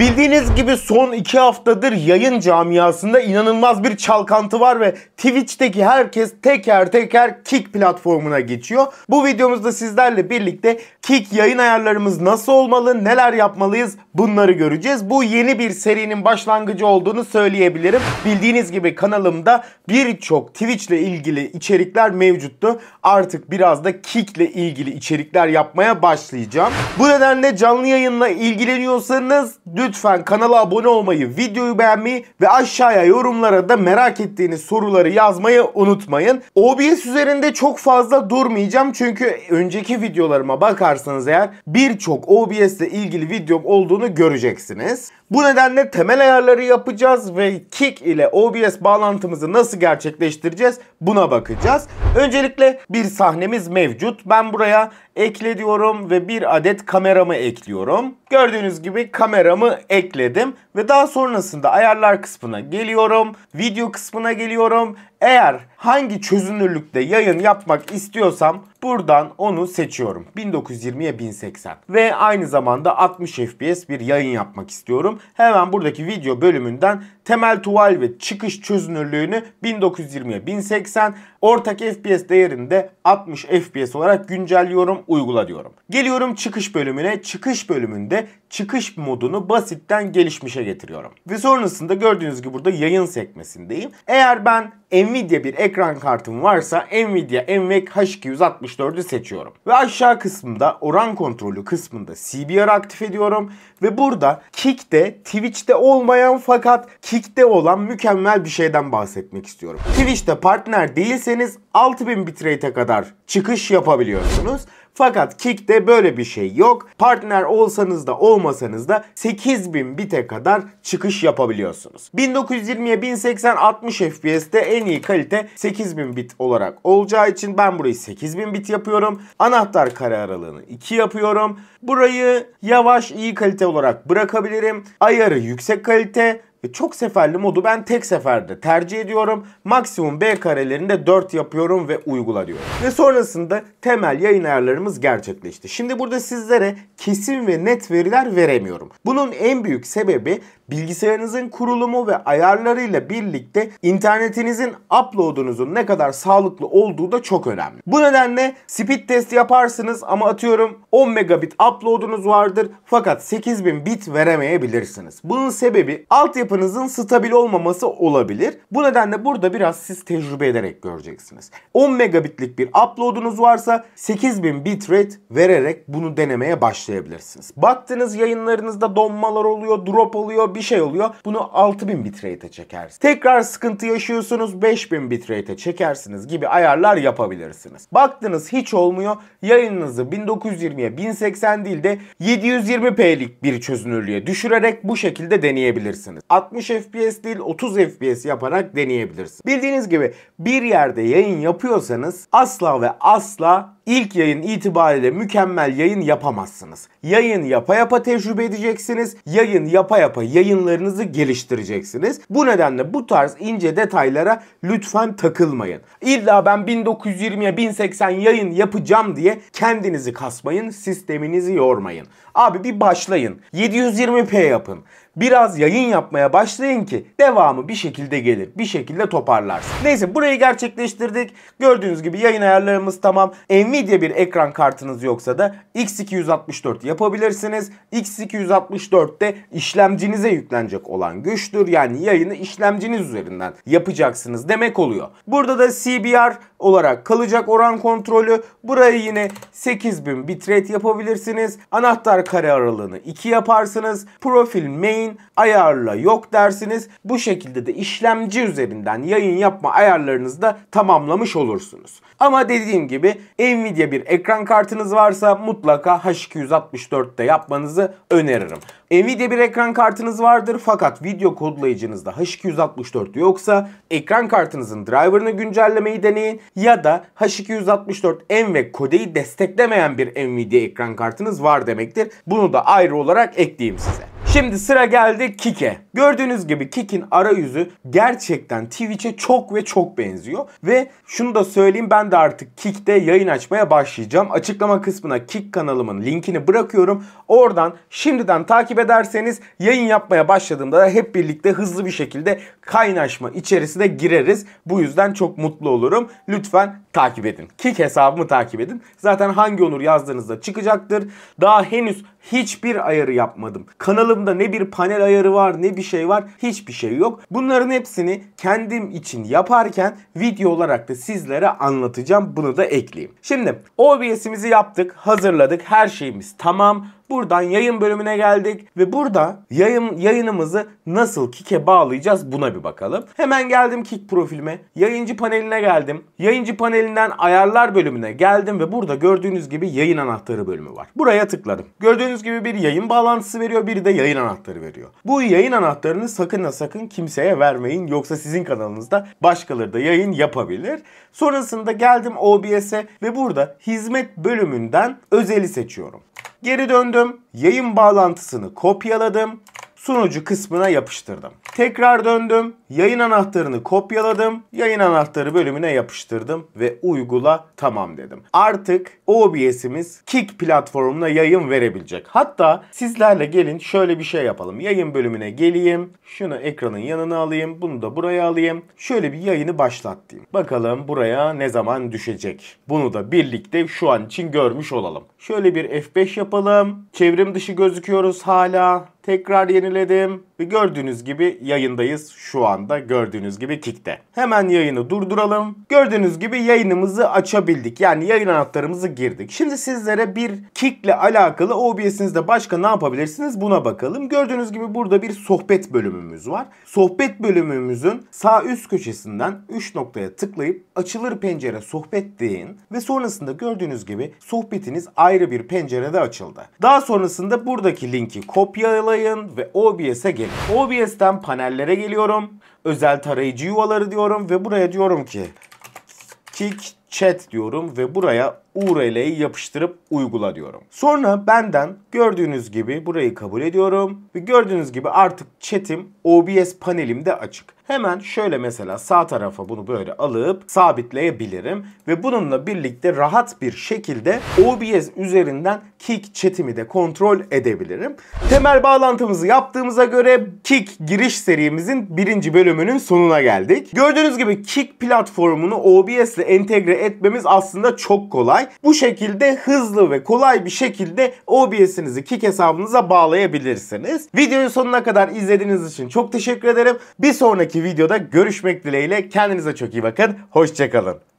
Bildiğiniz gibi son 2 haftadır yayın camiasında inanılmaz bir çalkantı var ve Twitch'teki herkes teker teker Kick platformuna geçiyor. Bu videomuzda sizlerle birlikte Kick yayın ayarlarımız nasıl olmalı, neler yapmalıyız bunları göreceğiz. Bu yeni bir serinin başlangıcı olduğunu söyleyebilirim. Bildiğiniz gibi kanalımda birçok Twitch ile ilgili içerikler mevcuttu. Artık biraz da Kick ile ilgili içerikler yapmaya başlayacağım. Bu nedenle canlı yayınla ilgileniyorsanız lütfen lütfen kanala abone olmayı, videoyu beğenmeyi ve aşağıya yorumlara da merak ettiğiniz soruları yazmayı unutmayın. OBS üzerinde çok fazla durmayacağım çünkü önceki videolarıma bakarsanız eğer birçok OBS ile ilgili videom olduğunu göreceksiniz. Bu nedenle temel ayarları yapacağız ve Kick ile OBS bağlantımızı nasıl gerçekleştireceğiz buna bakacağız. Öncelikle bir sahnemiz mevcut. Ben buraya ekle diyorum ve bir adet kameramı ekliyorum. Gördüğünüz gibi kameramı ekledim ve daha sonrasında ayarlar kısmına geliyorum. Video kısmına geliyorum. Eğer hangi çözünürlükte yayın yapmak istiyorsam buradan onu seçiyorum. 1920'ye 1080 ve aynı zamanda 60 FPS bir yayın yapmak istiyorum. Hemen buradaki video bölümünden temel tuval ve çıkış çözünürlüğünü 1920'ye 1080 ortak FPS değerinde 60 FPS olarak güncelliyorum, uygula diyorum. Geliyorum çıkış bölümüne. Çıkış bölümünde çıkış modunu basitten gelişmişe getiriyorum. Ve sonrasında gördüğünüz gibi burada yayın sekmesindeyim. Eğer ben Nvidia bir ekran kartım varsa Nvidia NVENC H264'ü seçiyorum. Ve aşağı kısmında oran kontrolü kısmında CBR aktif ediyorum. Ve burada Kick'te Twitch'te olmayan fakat Kick'te olan mükemmel bir şeyden bahsetmek istiyorum. Twitch'te partner değilseniz 6000 bitrate'e kadar çıkış yapabiliyorsunuz. Fakat Kick'te böyle bir şey yok. Partner olsanız da olmasanız da 8000 bite kadar çıkış yapabiliyorsunuz. 1920'ye 1080 60 FPS'te en iyi kalite 8000 bit olarak olacağı için ben burayı 8000 bit yapıyorum. Anahtar kare aralığını 2 yapıyorum. Burayı yavaş iyi kalite olarak bırakabilirim. Ayarı yüksek kalite çok seferli modu ben tek seferde tercih ediyorum. Maksimum B karelerinde 4 yapıyorum ve uygula diyorum. Ve sonrasında temel yayın ayarlarımız gerçekleşti. Şimdi burada sizlere kesin ve net veriler veremiyorum. Bunun en büyük sebebi bilgisayarınızın kurulumu ve ayarlarıyla birlikte internetinizin uploadunuzun ne kadar sağlıklı olduğu da çok önemli. Bu nedenle speed test yaparsınız ama atıyorum 10 megabit uploadunuz vardır fakat 8000 bit veremeyebilirsiniz. Bunun sebebi altyapınızın stabil olmaması olabilir. Bu nedenle burada biraz siz tecrübe ederek göreceksiniz. 10 megabitlik bir uploadunuz varsa 8000 bitrate vererek bunu denemeye başlayabilirsiniz. Baktınız yayınlarınızda donmalar oluyor, drop oluyor, bir bir şey oluyor. Bunu 6000 bitrate'e çekersiniz. Tekrar sıkıntı yaşıyorsunuz 5000 bitrate'e çekersiniz gibi ayarlar yapabilirsiniz. Baktınız hiç olmuyor. Yayınınızı 1920'ye 1080 değil de 720p'lik bir çözünürlüğe düşürerek bu şekilde deneyebilirsiniz. 60 FPS değil 30 FPS yaparak deneyebilirsiniz. Bildiğiniz gibi bir yerde yayın yapıyorsanız asla ve asla İlk yayın itibariyle mükemmel yayın yapamazsınız. Yayın yapa yapa tecrübe edeceksiniz. Yayın yapa yapa yayınlarınızı geliştireceksiniz. Bu nedenle bu tarz ince detaylara lütfen takılmayın. İlla ben 1920'ye 1080 yayın yapacağım diye kendinizi kasmayın, sisteminizi yormayın. Abi bir başlayın. 720p yapın biraz yayın yapmaya başlayın ki devamı bir şekilde gelir. Bir şekilde toparlarsın. Neyse burayı gerçekleştirdik. Gördüğünüz gibi yayın ayarlarımız tamam. Nvidia bir ekran kartınız yoksa da X264 yapabilirsiniz. X264'te işlemcinize yüklenecek olan güçtür. Yani yayını işlemciniz üzerinden yapacaksınız demek oluyor. Burada da CBR olarak kalacak oran kontrolü. Burayı yine 8000 bitrate yapabilirsiniz. Anahtar kare aralığını 2 yaparsınız. Profil main ekleyin, ayarla yok dersiniz. Bu şekilde de işlemci üzerinden yayın yapma ayarlarınızı da tamamlamış olursunuz. Ama dediğim gibi Nvidia bir ekran kartınız varsa mutlaka H264'te yapmanızı öneririm. Nvidia bir ekran kartınız vardır fakat video kodlayıcınızda H264 yoksa ekran kartınızın driver'ını güncellemeyi deneyin ya da H264M ve kodeyi desteklemeyen bir Nvidia ekran kartınız var demektir. Bunu da ayrı olarak ekleyeyim size. Şimdi sıra geldi Kike. Gördüğünüz gibi Kik'in arayüzü gerçekten Twitch'e çok ve çok benziyor. Ve şunu da söyleyeyim ben de artık Kik'te yayın açmaya başlayacağım. Açıklama kısmına Kik kanalımın linkini bırakıyorum. Oradan şimdiden takip ederseniz yayın yapmaya başladığımda da hep birlikte hızlı bir şekilde kaynaşma içerisine gireriz. Bu yüzden çok mutlu olurum. Lütfen takip edin. Kik hesabımı takip edin. Zaten hangi onur yazdığınızda çıkacaktır. Daha henüz hiçbir ayarı yapmadım. Kanalımda ne bir panel ayarı var ne bir şey var. Hiçbir şey yok. Bunların hepsini kendim için yaparken video olarak da sizlere anlatacağım. Bunu da ekleyeyim. Şimdi OBS'imizi yaptık, hazırladık. Her şeyimiz tamam. Buradan yayın bölümüne geldik ve burada yayın yayınımızı nasıl Kik'e bağlayacağız buna bir bakalım. Hemen geldim Kik profilime. Yayıncı paneline geldim. Yayıncı panelinden ayarlar bölümüne geldim ve burada gördüğünüz gibi yayın anahtarı bölümü var. Buraya tıkladım. Gördüğünüz gibi bir yayın bağlantısı veriyor, bir de yayın anahtarı veriyor. Bu yayın anahtarını sakın ha sakın kimseye vermeyin yoksa sizin kanalınızda başkaları da yayın yapabilir. Sonrasında geldim OBS'e ve burada hizmet bölümünden özeli seçiyorum. Geri döndüm. Yayın bağlantısını kopyaladım. Sunucu kısmına yapıştırdım. Tekrar döndüm. Yayın anahtarını kopyaladım. Yayın anahtarı bölümüne yapıştırdım ve uygula tamam dedim. Artık OBS'imiz Kick platformuna yayın verebilecek. Hatta sizlerle gelin şöyle bir şey yapalım. Yayın bölümüne geleyim. Şunu ekranın yanına alayım. Bunu da buraya alayım. Şöyle bir yayını başlat Bakalım buraya ne zaman düşecek. Bunu da birlikte şu an için görmüş olalım. Şöyle bir F5 yapalım. Çevrim dışı gözüküyoruz hala. Tekrar yeniledim ve gördüğünüz gibi yayındayız şu anda gördüğünüz gibi Kik'te. Hemen yayını durduralım. Gördüğünüz gibi yayınımızı açabildik. Yani yayın anahtarımızı girdik. Şimdi sizlere bir Kik'le alakalı OBS'inizde başka ne yapabilirsiniz buna bakalım. Gördüğünüz gibi burada bir sohbet bölümümüz var. Sohbet bölümümüzün sağ üst köşesinden 3 noktaya tıklayıp açılır pencere sohbet deyin ve sonrasında gördüğünüz gibi sohbetiniz ayrı bir pencerede açıldı. Daha sonrasında buradaki linki kopyalayın tıklayın ve OBS'e gelin. OBS'ten panellere geliyorum. Özel tarayıcı yuvaları diyorum ve buraya diyorum ki Kick Chat diyorum ve buraya URL'yi yapıştırıp uygula diyorum. Sonra benden gördüğünüz gibi burayı kabul ediyorum. Ve gördüğünüz gibi artık chatim OBS panelimde açık. Hemen şöyle mesela sağ tarafa bunu böyle alıp sabitleyebilirim. Ve bununla birlikte rahat bir şekilde OBS üzerinden Kick chatimi de kontrol edebilirim. Temel bağlantımızı yaptığımıza göre Kick giriş serimizin birinci bölümünün sonuna geldik. Gördüğünüz gibi Kick platformunu OBS ile entegre etmemiz aslında çok kolay olay. Bu şekilde hızlı ve kolay bir şekilde OBS'inizi Kik hesabınıza bağlayabilirsiniz. Videonun sonuna kadar izlediğiniz için çok teşekkür ederim. Bir sonraki videoda görüşmek dileğiyle. Kendinize çok iyi bakın. Hoşçakalın.